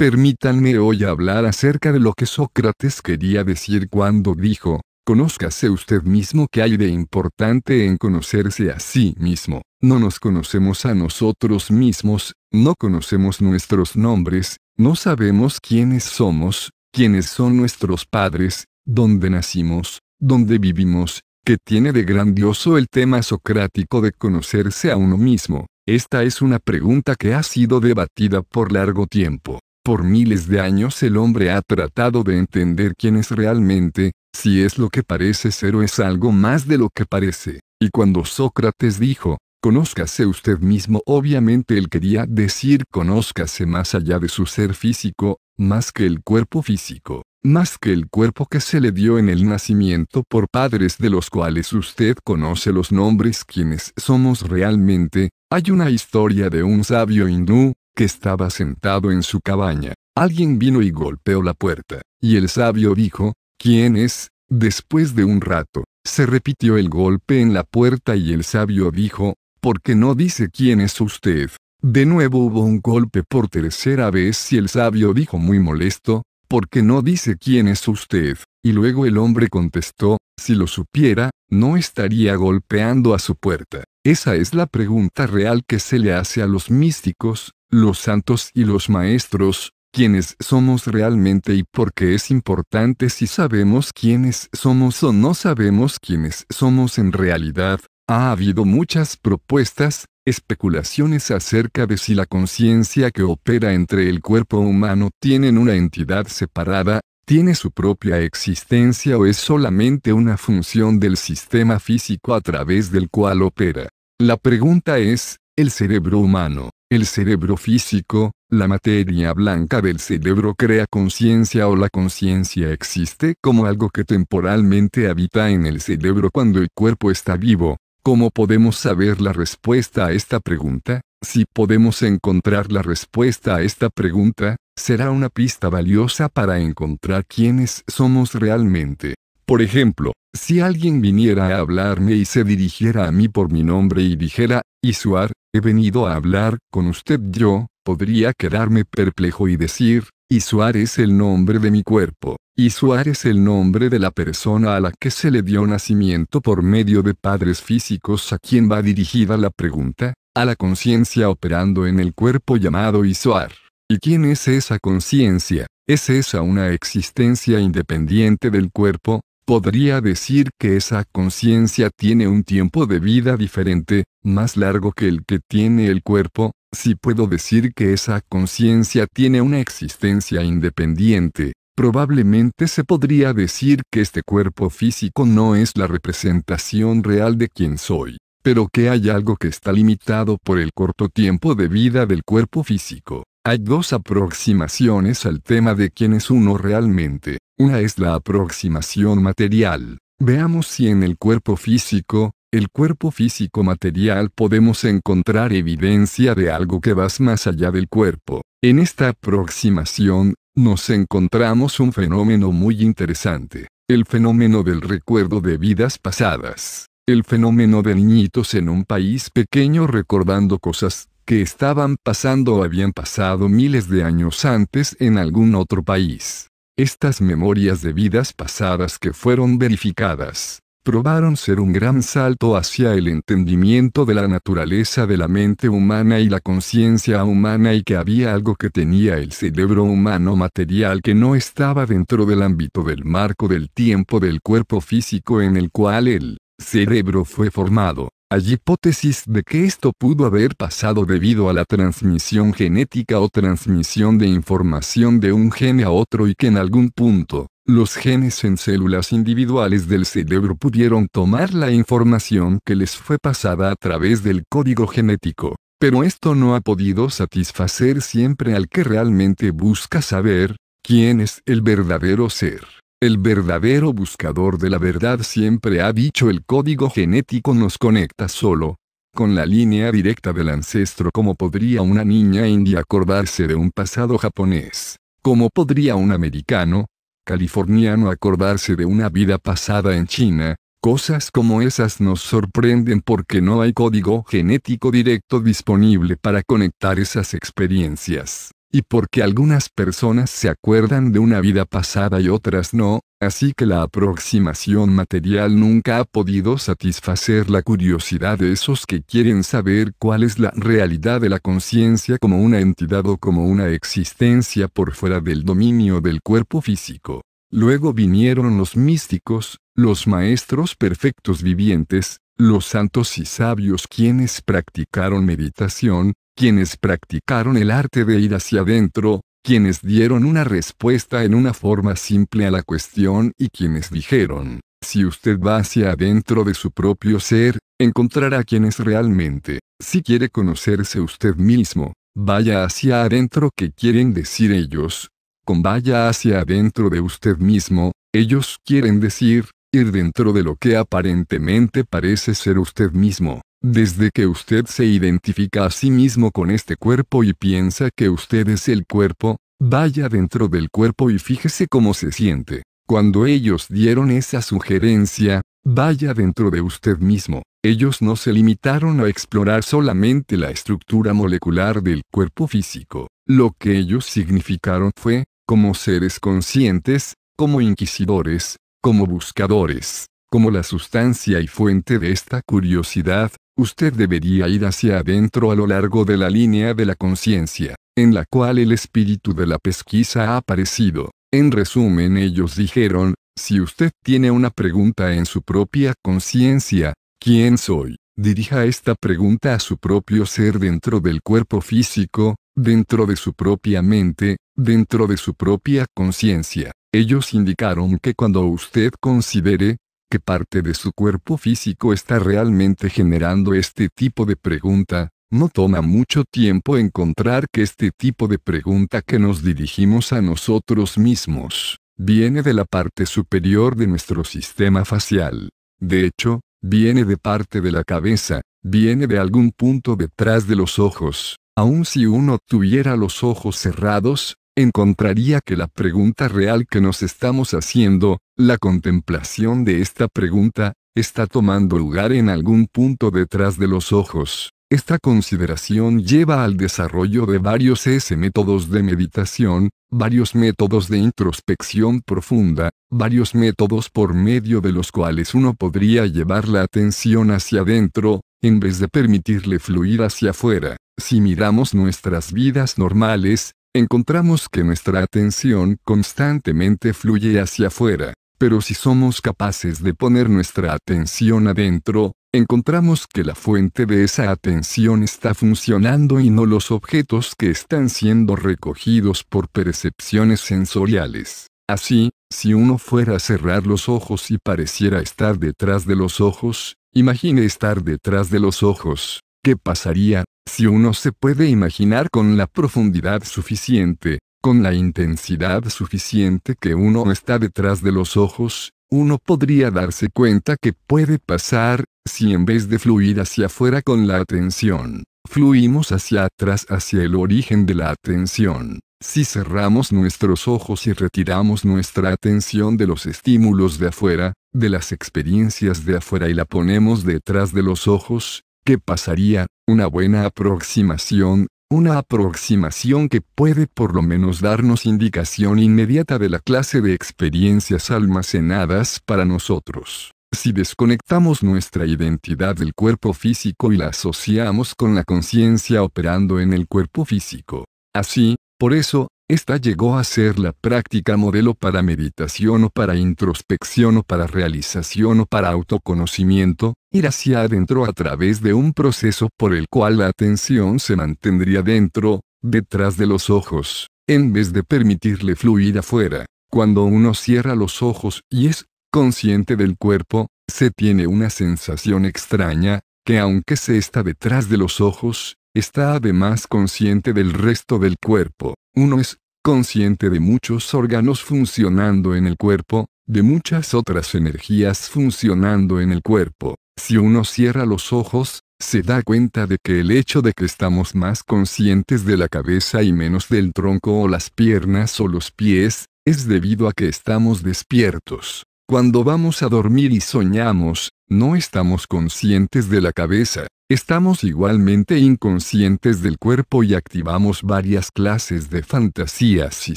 Permítanme hoy hablar acerca de lo que Sócrates quería decir cuando dijo, Conózcase usted mismo que hay de importante en conocerse a sí mismo. No nos conocemos a nosotros mismos, no conocemos nuestros nombres, no sabemos quiénes somos, quiénes son nuestros padres, dónde nacimos, dónde vivimos, que tiene de grandioso el tema socrático de conocerse a uno mismo. Esta es una pregunta que ha sido debatida por largo tiempo. Por miles de años el hombre ha tratado de entender quién es realmente, si es lo que parece ser o es algo más de lo que parece. Y cuando Sócrates dijo, conózcase usted mismo, obviamente él quería decir conózcase más allá de su ser físico, más que el cuerpo físico, más que el cuerpo que se le dio en el nacimiento por padres de los cuales usted conoce los nombres quienes somos realmente. Hay una historia de un sabio hindú, estaba sentado en su cabaña. Alguien vino y golpeó la puerta, y el sabio dijo, ¿quién es? Después de un rato, se repitió el golpe en la puerta y el sabio dijo, ¿por qué no dice quién es usted? De nuevo hubo un golpe por tercera vez y el sabio dijo muy molesto, ¿por qué no dice quién es usted? Y luego el hombre contestó, si lo supiera, no estaría golpeando a su puerta. Esa es la pregunta real que se le hace a los místicos, los santos y los maestros, quiénes somos realmente y por qué es importante si sabemos quiénes somos o no sabemos quiénes somos en realidad. Ha habido muchas propuestas, especulaciones acerca de si la conciencia que opera entre el cuerpo humano tiene una entidad separada, tiene su propia existencia o es solamente una función del sistema físico a través del cual opera. La pregunta es, ¿el cerebro humano el cerebro físico, la materia blanca del cerebro crea conciencia o la conciencia existe como algo que temporalmente habita en el cerebro cuando el cuerpo está vivo. ¿Cómo podemos saber la respuesta a esta pregunta? Si podemos encontrar la respuesta a esta pregunta, será una pista valiosa para encontrar quiénes somos realmente. Por ejemplo, si alguien viniera a hablarme y se dirigiera a mí por mi nombre y dijera, Isuar, he venido a hablar con usted yo, podría quedarme perplejo y decir, Isuar es el nombre de mi cuerpo, Isuar es el nombre de la persona a la que se le dio nacimiento por medio de padres físicos a quien va dirigida la pregunta, a la conciencia operando en el cuerpo llamado Isuar. ¿Y quién es esa conciencia? ¿Es esa una existencia independiente del cuerpo? podría decir que esa conciencia tiene un tiempo de vida diferente, más largo que el que tiene el cuerpo, si puedo decir que esa conciencia tiene una existencia independiente, probablemente se podría decir que este cuerpo físico no es la representación real de quien soy, pero que hay algo que está limitado por el corto tiempo de vida del cuerpo físico. Hay dos aproximaciones al tema de quién es uno realmente. Una es la aproximación material. Veamos si en el cuerpo físico, el cuerpo físico material podemos encontrar evidencia de algo que va más allá del cuerpo. En esta aproximación, nos encontramos un fenómeno muy interesante, el fenómeno del recuerdo de vidas pasadas, el fenómeno de niñitos en un país pequeño recordando cosas que estaban pasando o habían pasado miles de años antes en algún otro país. Estas memorias de vidas pasadas que fueron verificadas, probaron ser un gran salto hacia el entendimiento de la naturaleza de la mente humana y la conciencia humana y que había algo que tenía el cerebro humano material que no estaba dentro del ámbito del marco del tiempo del cuerpo físico en el cual el cerebro fue formado. Hay hipótesis de que esto pudo haber pasado debido a la transmisión genética o transmisión de información de un gene a otro y que en algún punto, los genes en células individuales del cerebro pudieron tomar la información que les fue pasada a través del código genético. Pero esto no ha podido satisfacer siempre al que realmente busca saber, quién es el verdadero ser. El verdadero buscador de la verdad siempre ha dicho el código genético nos conecta solo, con la línea directa del ancestro como podría una niña india acordarse de un pasado japonés, como podría un americano, californiano acordarse de una vida pasada en China, cosas como esas nos sorprenden porque no hay código genético directo disponible para conectar esas experiencias. Y porque algunas personas se acuerdan de una vida pasada y otras no, así que la aproximación material nunca ha podido satisfacer la curiosidad de esos que quieren saber cuál es la realidad de la conciencia como una entidad o como una existencia por fuera del dominio del cuerpo físico. Luego vinieron los místicos, los maestros perfectos vivientes, los santos y sabios quienes practicaron meditación, quienes practicaron el arte de ir hacia adentro, quienes dieron una respuesta en una forma simple a la cuestión y quienes dijeron, si usted va hacia adentro de su propio ser, encontrará quienes realmente, si quiere conocerse usted mismo, vaya hacia adentro que quieren decir ellos, con vaya hacia adentro de usted mismo, ellos quieren decir, ir dentro de lo que aparentemente parece ser usted mismo. Desde que usted se identifica a sí mismo con este cuerpo y piensa que usted es el cuerpo, vaya dentro del cuerpo y fíjese cómo se siente. Cuando ellos dieron esa sugerencia, vaya dentro de usted mismo. Ellos no se limitaron a explorar solamente la estructura molecular del cuerpo físico. Lo que ellos significaron fue, como seres conscientes, como inquisidores, como buscadores, como la sustancia y fuente de esta curiosidad, Usted debería ir hacia adentro a lo largo de la línea de la conciencia, en la cual el espíritu de la pesquisa ha aparecido. En resumen, ellos dijeron, si usted tiene una pregunta en su propia conciencia, ¿quién soy? Dirija esta pregunta a su propio ser dentro del cuerpo físico, dentro de su propia mente, dentro de su propia conciencia. Ellos indicaron que cuando usted considere, ¿Qué parte de su cuerpo físico está realmente generando este tipo de pregunta? No toma mucho tiempo encontrar que este tipo de pregunta que nos dirigimos a nosotros mismos viene de la parte superior de nuestro sistema facial. De hecho, viene de parte de la cabeza, viene de algún punto detrás de los ojos. Aun si uno tuviera los ojos cerrados, encontraría que la pregunta real que nos estamos haciendo, la contemplación de esta pregunta, está tomando lugar en algún punto detrás de los ojos. Esta consideración lleva al desarrollo de varios S métodos de meditación, varios métodos de introspección profunda, varios métodos por medio de los cuales uno podría llevar la atención hacia adentro, en vez de permitirle fluir hacia afuera. Si miramos nuestras vidas normales, encontramos que nuestra atención constantemente fluye hacia afuera, pero si somos capaces de poner nuestra atención adentro, encontramos que la fuente de esa atención está funcionando y no los objetos que están siendo recogidos por percepciones sensoriales. Así, si uno fuera a cerrar los ojos y pareciera estar detrás de los ojos, imagine estar detrás de los ojos, ¿qué pasaría? Si uno se puede imaginar con la profundidad suficiente, con la intensidad suficiente que uno está detrás de los ojos, uno podría darse cuenta que puede pasar, si en vez de fluir hacia afuera con la atención, fluimos hacia atrás hacia el origen de la atención. Si cerramos nuestros ojos y retiramos nuestra atención de los estímulos de afuera, de las experiencias de afuera y la ponemos detrás de los ojos, ¿Qué pasaría? Una buena aproximación, una aproximación que puede por lo menos darnos indicación inmediata de la clase de experiencias almacenadas para nosotros. Si desconectamos nuestra identidad del cuerpo físico y la asociamos con la conciencia operando en el cuerpo físico. Así, por eso, esta llegó a ser la práctica modelo para meditación o para introspección o para realización o para autoconocimiento, ir hacia adentro a través de un proceso por el cual la atención se mantendría dentro, detrás de los ojos, en vez de permitirle fluir afuera. Cuando uno cierra los ojos y es consciente del cuerpo, se tiene una sensación extraña, que aunque se está detrás de los ojos, está además consciente del resto del cuerpo. Uno es consciente de muchos órganos funcionando en el cuerpo, de muchas otras energías funcionando en el cuerpo. Si uno cierra los ojos, se da cuenta de que el hecho de que estamos más conscientes de la cabeza y menos del tronco o las piernas o los pies, es debido a que estamos despiertos. Cuando vamos a dormir y soñamos, no estamos conscientes de la cabeza, Estamos igualmente inconscientes del cuerpo y activamos varias clases de fantasías y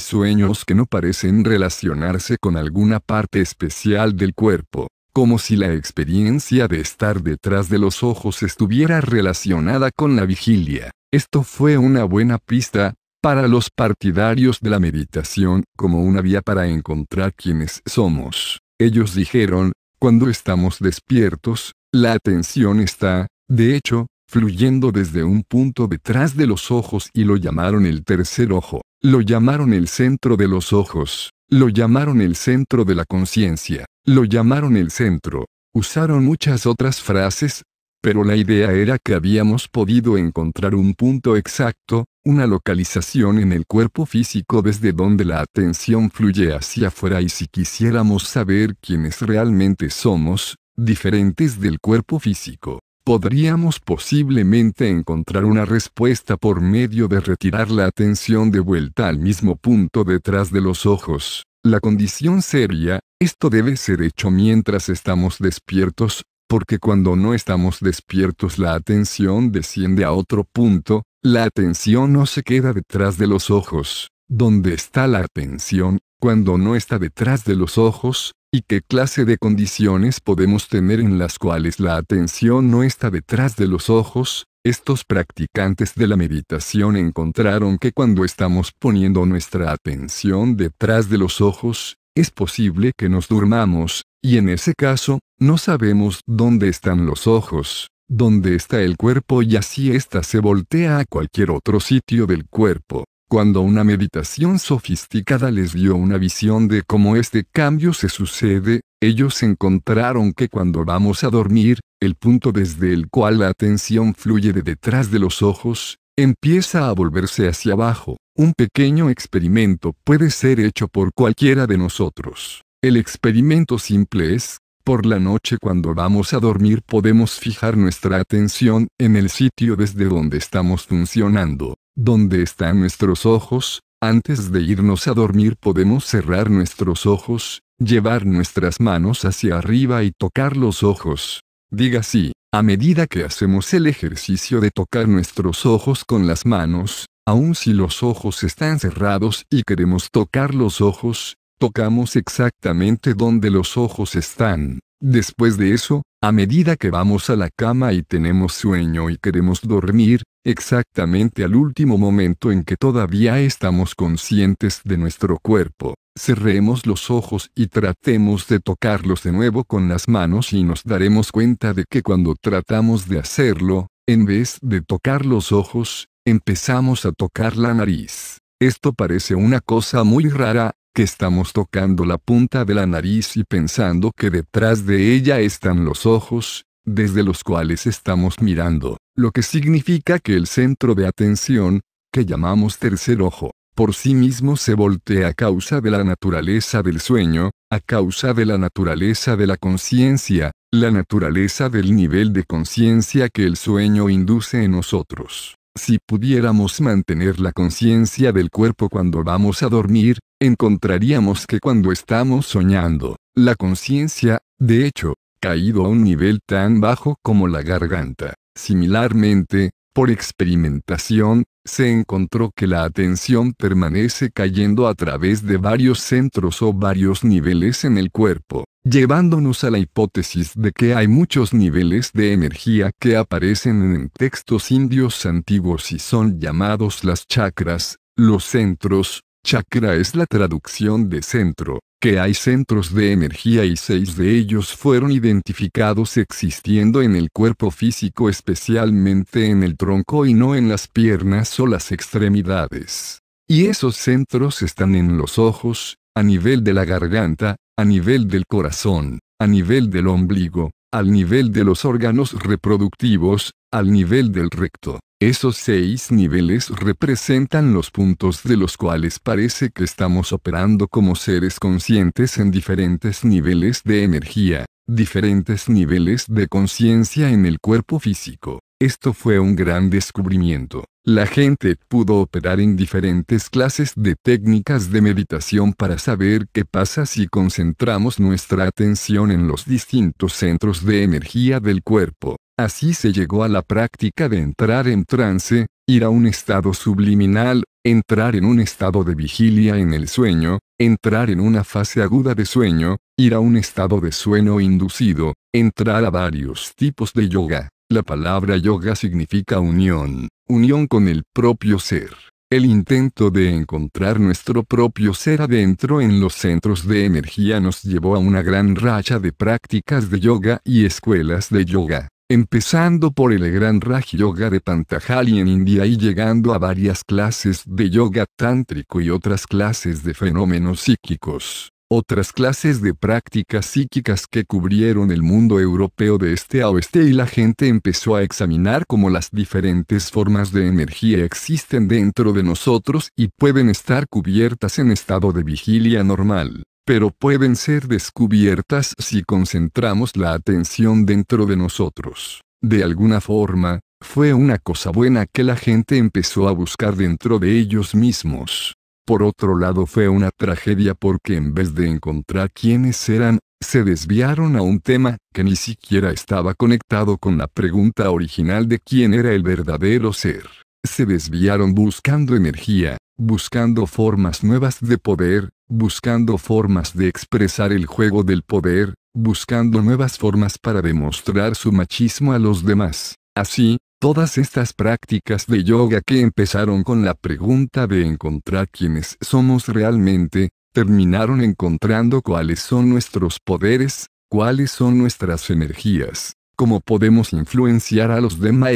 sueños que no parecen relacionarse con alguna parte especial del cuerpo, como si la experiencia de estar detrás de los ojos estuviera relacionada con la vigilia. Esto fue una buena pista, para los partidarios de la meditación, como una vía para encontrar quiénes somos. Ellos dijeron, cuando estamos despiertos, la atención está de hecho, fluyendo desde un punto detrás de los ojos y lo llamaron el tercer ojo, lo llamaron el centro de los ojos, lo llamaron el centro de la conciencia, lo llamaron el centro, usaron muchas otras frases, pero la idea era que habíamos podido encontrar un punto exacto, una localización en el cuerpo físico desde donde la atención fluye hacia afuera y si quisiéramos saber quiénes realmente somos, diferentes del cuerpo físico, podríamos posiblemente encontrar una respuesta por medio de retirar la atención de vuelta al mismo punto detrás de los ojos. La condición seria, esto debe ser hecho mientras estamos despiertos, porque cuando no estamos despiertos la atención desciende a otro punto, la atención no se queda detrás de los ojos. ¿Dónde está la atención, cuando no está detrás de los ojos, y qué clase de condiciones podemos tener en las cuales la atención no está detrás de los ojos, estos practicantes de la meditación encontraron que cuando estamos poniendo nuestra atención detrás de los ojos, es posible que nos durmamos, y en ese caso, no sabemos dónde están los ojos, dónde está el cuerpo y así ésta se voltea a cualquier otro sitio del cuerpo cuando una meditación sofisticada les dio una visión de cómo este cambio se sucede, ellos encontraron que cuando vamos a dormir, el punto desde el cual la atención fluye de detrás de los ojos, empieza a volverse hacia abajo. Un pequeño experimento puede ser hecho por cualquiera de nosotros. El experimento simple es, por la noche cuando vamos a dormir podemos fijar nuestra atención en el sitio desde donde estamos funcionando. ¿Dónde están nuestros ojos, antes de irnos a dormir podemos cerrar nuestros ojos, llevar nuestras manos hacia arriba y tocar los ojos. Diga así, a medida que hacemos el ejercicio de tocar nuestros ojos con las manos, aun si los ojos están cerrados y queremos tocar los ojos, tocamos exactamente donde los ojos están. Después de eso, a medida que vamos a la cama y tenemos sueño y queremos dormir, exactamente al último momento en que todavía estamos conscientes de nuestro cuerpo, cerremos los ojos y tratemos de tocarlos de nuevo con las manos y nos daremos cuenta de que cuando tratamos de hacerlo, en vez de tocar los ojos, empezamos a tocar la nariz. Esto parece una cosa muy rara, que estamos tocando la punta de la nariz y pensando que detrás de ella están los ojos, desde los cuales estamos mirando, lo que significa que el centro de atención, que llamamos tercer ojo, por sí mismo se voltea a causa de la naturaleza del sueño, a causa de la naturaleza de la conciencia, la naturaleza del nivel de conciencia que el sueño induce en nosotros. Si pudiéramos mantener la conciencia del cuerpo cuando vamos a dormir, encontraríamos que cuando estamos soñando, la conciencia, de hecho, caído a un nivel tan bajo como la garganta. Similarmente, por experimentación, se encontró que la atención permanece cayendo a través de varios centros o varios niveles en el cuerpo, llevándonos a la hipótesis de que hay muchos niveles de energía que aparecen en textos indios antiguos y son llamados las chakras, los centros, Chakra es la traducción de centro, que hay centros de energía y seis de ellos fueron identificados existiendo en el cuerpo físico especialmente en el tronco y no en las piernas o las extremidades. Y esos centros están en los ojos, a nivel de la garganta, a nivel del corazón, a nivel del ombligo, al nivel de los órganos reproductivos, al nivel del recto. Esos seis niveles representan los puntos de los cuales parece que estamos operando como seres conscientes en diferentes niveles de energía, diferentes niveles de conciencia en el cuerpo físico. Esto fue un gran descubrimiento. La gente pudo operar en diferentes clases de técnicas de meditación para saber qué pasa si concentramos nuestra atención en los distintos centros de energía del cuerpo. Así se llegó a la práctica de entrar en trance, ir a un estado subliminal, entrar en un estado de vigilia en el sueño, entrar en una fase aguda de sueño, ir a un estado de sueño inducido, entrar a varios tipos de yoga. La palabra yoga significa unión, unión con el propio ser. El intento de encontrar nuestro propio ser adentro en los centros de energía nos llevó a una gran racha de prácticas de yoga y escuelas de yoga empezando por el gran Raj Yoga de Pantajali en India y llegando a varias clases de yoga tántrico y otras clases de fenómenos psíquicos, otras clases de prácticas psíquicas que cubrieron el mundo europeo de este a oeste y la gente empezó a examinar cómo las diferentes formas de energía existen dentro de nosotros y pueden estar cubiertas en estado de vigilia normal pero pueden ser descubiertas si concentramos la atención dentro de nosotros. De alguna forma, fue una cosa buena que la gente empezó a buscar dentro de ellos mismos. Por otro lado fue una tragedia porque en vez de encontrar quiénes eran, se desviaron a un tema que ni siquiera estaba conectado con la pregunta original de quién era el verdadero ser. Se desviaron buscando energía, buscando formas nuevas de poder, buscando formas de expresar el juego del poder, buscando nuevas formas para demostrar su machismo a los demás. Así, todas estas prácticas de yoga que empezaron con la pregunta de encontrar quiénes somos realmente, terminaron encontrando cuáles son nuestros poderes, cuáles son nuestras energías, cómo podemos influenciar a los demás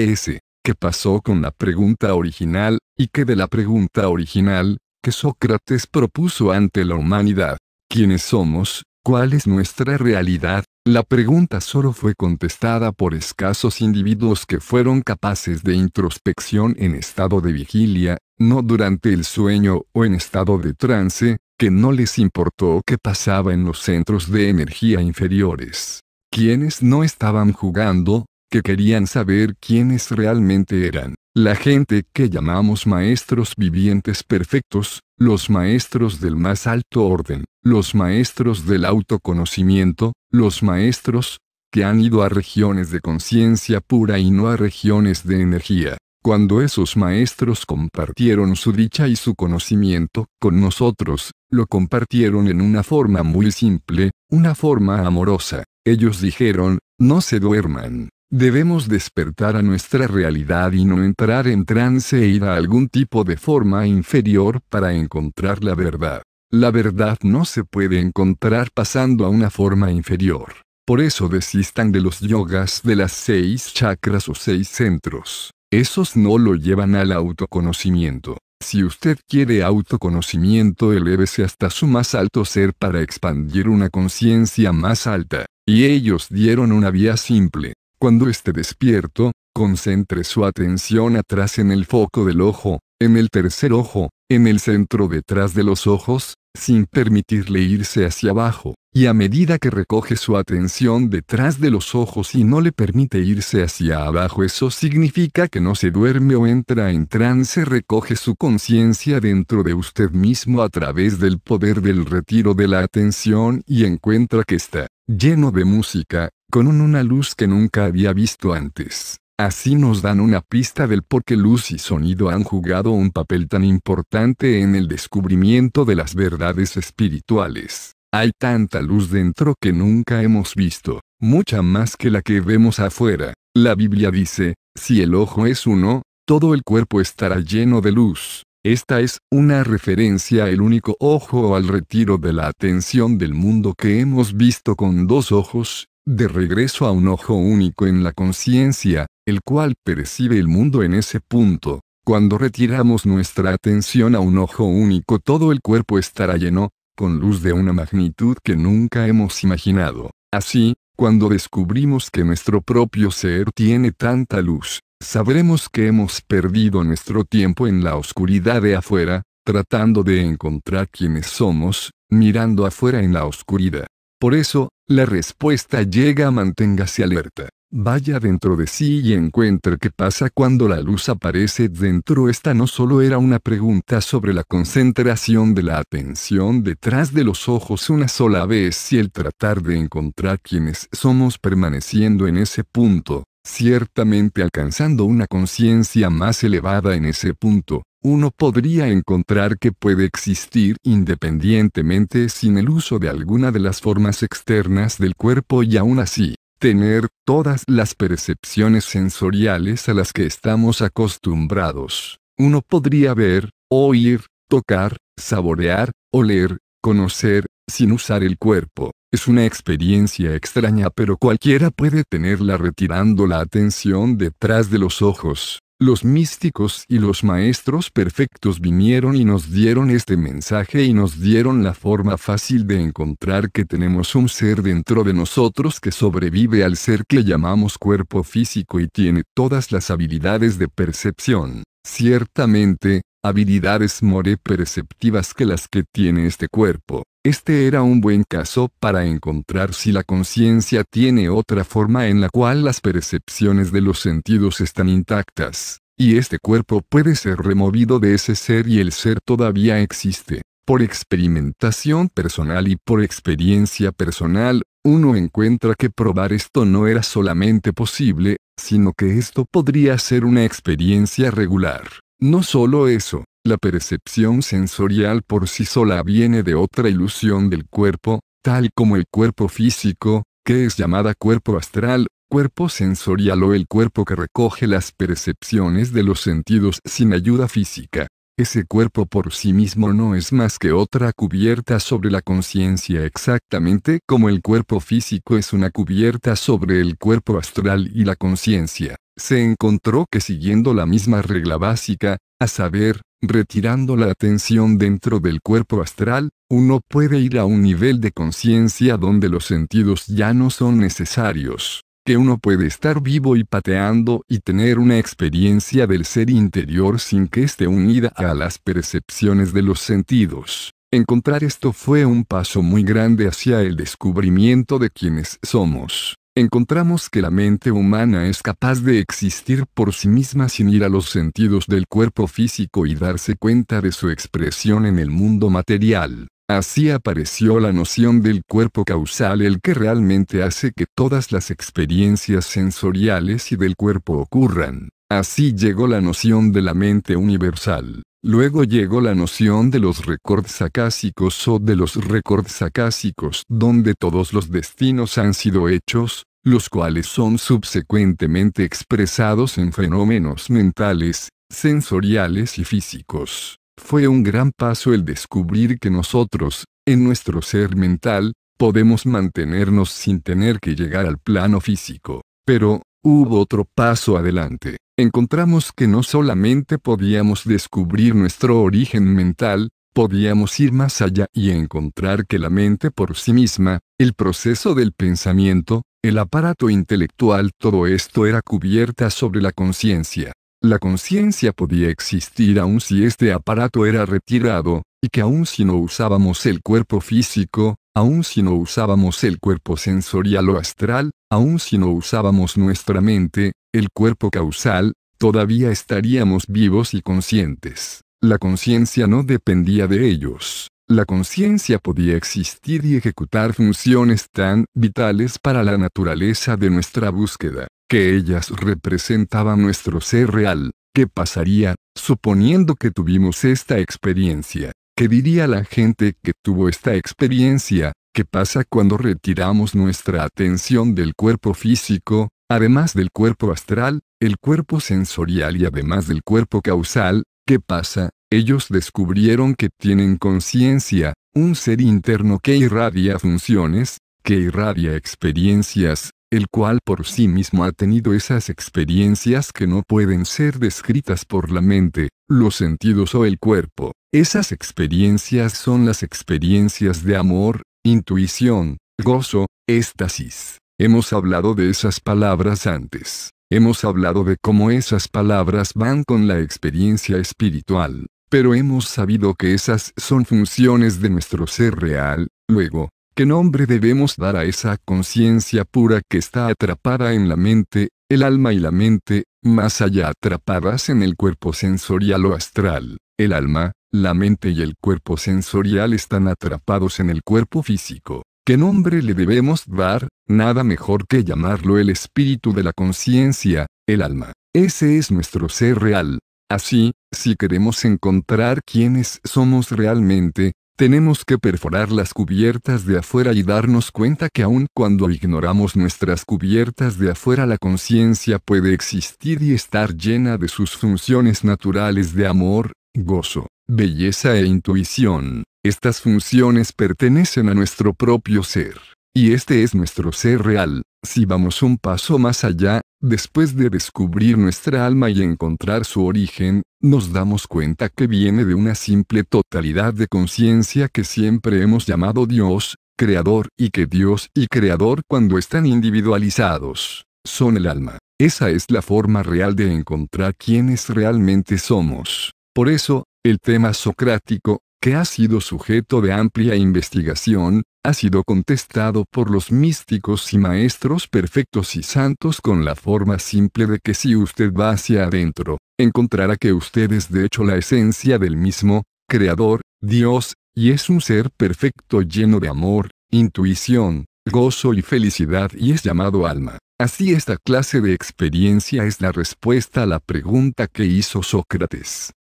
qué pasó con la pregunta original, y qué de la pregunta original, que Sócrates propuso ante la humanidad. ¿Quiénes somos? ¿Cuál es nuestra realidad? La pregunta solo fue contestada por escasos individuos que fueron capaces de introspección en estado de vigilia, no durante el sueño o en estado de trance, que no les importó qué pasaba en los centros de energía inferiores. Quienes no estaban jugando, que querían saber quiénes realmente eran. La gente que llamamos maestros vivientes perfectos, los maestros del más alto orden, los maestros del autoconocimiento, los maestros, que han ido a regiones de conciencia pura y no a regiones de energía. Cuando esos maestros compartieron su dicha y su conocimiento con nosotros, lo compartieron en una forma muy simple, una forma amorosa. Ellos dijeron, no se duerman. Debemos despertar a nuestra realidad y no entrar en trance e ir a algún tipo de forma inferior para encontrar la verdad. La verdad no se puede encontrar pasando a una forma inferior. Por eso desistan de los yogas de las seis chakras o seis centros. Esos no lo llevan al autoconocimiento. Si usted quiere autoconocimiento, elévese hasta su más alto ser para expandir una conciencia más alta. Y ellos dieron una vía simple. Cuando esté despierto, concentre su atención atrás en el foco del ojo, en el tercer ojo, en el centro detrás de los ojos, sin permitirle irse hacia abajo, y a medida que recoge su atención detrás de los ojos y no le permite irse hacia abajo, eso significa que no se duerme o entra en trance, recoge su conciencia dentro de usted mismo a través del poder del retiro de la atención y encuentra que está lleno de música, con una luz que nunca había visto antes. Así nos dan una pista del por qué luz y sonido han jugado un papel tan importante en el descubrimiento de las verdades espirituales. Hay tanta luz dentro que nunca hemos visto, mucha más que la que vemos afuera. La Biblia dice, si el ojo es uno, todo el cuerpo estará lleno de luz. Esta es una referencia al único ojo o al retiro de la atención del mundo que hemos visto con dos ojos, de regreso a un ojo único en la conciencia, el cual percibe el mundo en ese punto. Cuando retiramos nuestra atención a un ojo único, todo el cuerpo estará lleno, con luz de una magnitud que nunca hemos imaginado. Así, cuando descubrimos que nuestro propio ser tiene tanta luz, sabremos que hemos perdido nuestro tiempo en la oscuridad de afuera, tratando de encontrar quienes somos, mirando afuera en la oscuridad. Por eso, la respuesta llega a manténgase alerta. Vaya dentro de sí y encuentre qué pasa cuando la luz aparece dentro. Esta no solo era una pregunta sobre la concentración de la atención detrás de los ojos una sola vez y el tratar de encontrar quienes somos permaneciendo en ese punto, ciertamente alcanzando una conciencia más elevada en ese punto, uno podría encontrar que puede existir independientemente sin el uso de alguna de las formas externas del cuerpo y aún así, tener todas las percepciones sensoriales a las que estamos acostumbrados. Uno podría ver, oír, tocar, saborear, oler, conocer, sin usar el cuerpo. Es una experiencia extraña pero cualquiera puede tenerla retirando la atención detrás de los ojos. Los místicos y los maestros perfectos vinieron y nos dieron este mensaje y nos dieron la forma fácil de encontrar que tenemos un ser dentro de nosotros que sobrevive al ser que llamamos cuerpo físico y tiene todas las habilidades de percepción. Ciertamente, habilidades more perceptivas que las que tiene este cuerpo. Este era un buen caso para encontrar si la conciencia tiene otra forma en la cual las percepciones de los sentidos están intactas, y este cuerpo puede ser removido de ese ser y el ser todavía existe. Por experimentación personal y por experiencia personal, uno encuentra que probar esto no era solamente posible, sino que esto podría ser una experiencia regular. No solo eso, la percepción sensorial por sí sola viene de otra ilusión del cuerpo, tal como el cuerpo físico, que es llamada cuerpo astral, cuerpo sensorial o el cuerpo que recoge las percepciones de los sentidos sin ayuda física. Ese cuerpo por sí mismo no es más que otra cubierta sobre la conciencia exactamente como el cuerpo físico es una cubierta sobre el cuerpo astral y la conciencia se encontró que siguiendo la misma regla básica, a saber, retirando la atención dentro del cuerpo astral, uno puede ir a un nivel de conciencia donde los sentidos ya no son necesarios, que uno puede estar vivo y pateando y tener una experiencia del ser interior sin que esté unida a las percepciones de los sentidos. Encontrar esto fue un paso muy grande hacia el descubrimiento de quienes somos encontramos que la mente humana es capaz de existir por sí misma sin ir a los sentidos del cuerpo físico y darse cuenta de su expresión en el mundo material. Así apareció la noción del cuerpo causal, el que realmente hace que todas las experiencias sensoriales y del cuerpo ocurran. Así llegó la noción de la mente universal. Luego llegó la noción de los récords acásicos o de los récords acásicos, donde todos los destinos han sido hechos, los cuales son subsecuentemente expresados en fenómenos mentales, sensoriales y físicos. Fue un gran paso el descubrir que nosotros, en nuestro ser mental, podemos mantenernos sin tener que llegar al plano físico. Pero, hubo otro paso adelante encontramos que no solamente podíamos descubrir nuestro origen mental, podíamos ir más allá y encontrar que la mente por sí misma, el proceso del pensamiento, el aparato intelectual, todo esto era cubierta sobre la conciencia. La conciencia podía existir aun si este aparato era retirado, y que aun si no usábamos el cuerpo físico, Aún si no usábamos el cuerpo sensorial o astral, aun si no usábamos nuestra mente, el cuerpo causal, todavía estaríamos vivos y conscientes. La conciencia no dependía de ellos. La conciencia podía existir y ejecutar funciones tan vitales para la naturaleza de nuestra búsqueda, que ellas representaban nuestro ser real. ¿Qué pasaría, suponiendo que tuvimos esta experiencia? ¿Qué diría la gente que tuvo esta experiencia? ¿Qué pasa cuando retiramos nuestra atención del cuerpo físico, además del cuerpo astral, el cuerpo sensorial y además del cuerpo causal? ¿Qué pasa? Ellos descubrieron que tienen conciencia, un ser interno que irradia funciones, que irradia experiencias, el cual por sí mismo ha tenido esas experiencias que no pueden ser descritas por la mente, los sentidos o el cuerpo. Esas experiencias son las experiencias de amor, intuición, gozo, éxtasis. Hemos hablado de esas palabras antes. Hemos hablado de cómo esas palabras van con la experiencia espiritual, pero hemos sabido que esas son funciones de nuestro ser real, luego, ¿Qué nombre debemos dar a esa conciencia pura que está atrapada en la mente, el alma y la mente, más allá atrapadas en el cuerpo sensorial o astral? El alma, la mente y el cuerpo sensorial están atrapados en el cuerpo físico. ¿Qué nombre le debemos dar? Nada mejor que llamarlo el espíritu de la conciencia, el alma. Ese es nuestro ser real. Así, si queremos encontrar quiénes somos realmente, tenemos que perforar las cubiertas de afuera y darnos cuenta que aun cuando ignoramos nuestras cubiertas de afuera la conciencia puede existir y estar llena de sus funciones naturales de amor, gozo, belleza e intuición. Estas funciones pertenecen a nuestro propio ser. Y este es nuestro ser real. Si vamos un paso más allá, Después de descubrir nuestra alma y encontrar su origen, nos damos cuenta que viene de una simple totalidad de conciencia que siempre hemos llamado Dios, Creador, y que Dios y Creador cuando están individualizados, son el alma. Esa es la forma real de encontrar quiénes realmente somos. Por eso, el tema socrático, que ha sido sujeto de amplia investigación, ha sido contestado por los místicos y maestros perfectos y santos con la forma simple de que si usted va hacia adentro, encontrará que usted es de hecho la esencia del mismo, creador, Dios, y es un ser perfecto lleno de amor, intuición, gozo y felicidad y es llamado alma. Así esta clase de experiencia es la respuesta a la pregunta que hizo Sócrates.